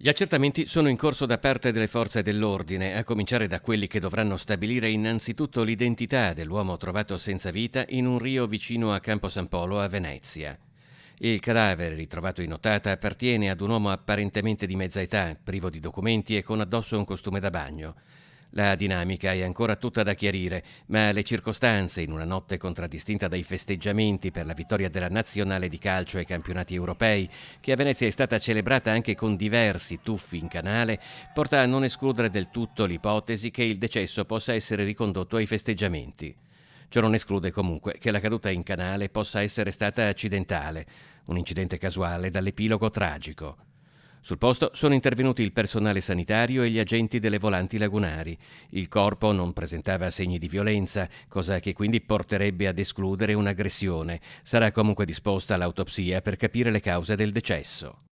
Gli accertamenti sono in corso da parte delle forze dell'ordine, a cominciare da quelli che dovranno stabilire innanzitutto l'identità dell'uomo trovato senza vita in un rio vicino a Campo San Polo a Venezia. Il cadavere ritrovato in notata appartiene ad un uomo apparentemente di mezza età, privo di documenti e con addosso un costume da bagno. La dinamica è ancora tutta da chiarire, ma le circostanze, in una notte contraddistinta dai festeggiamenti per la vittoria della nazionale di calcio ai campionati europei, che a Venezia è stata celebrata anche con diversi tuffi in canale, porta a non escludere del tutto l'ipotesi che il decesso possa essere ricondotto ai festeggiamenti. Ciò non esclude comunque che la caduta in canale possa essere stata accidentale, un incidente casuale dall'epilogo tragico. Sul posto sono intervenuti il personale sanitario e gli agenti delle volanti lagunari. Il corpo non presentava segni di violenza, cosa che quindi porterebbe ad escludere un'aggressione. Sarà comunque disposta l'autopsia per capire le cause del decesso.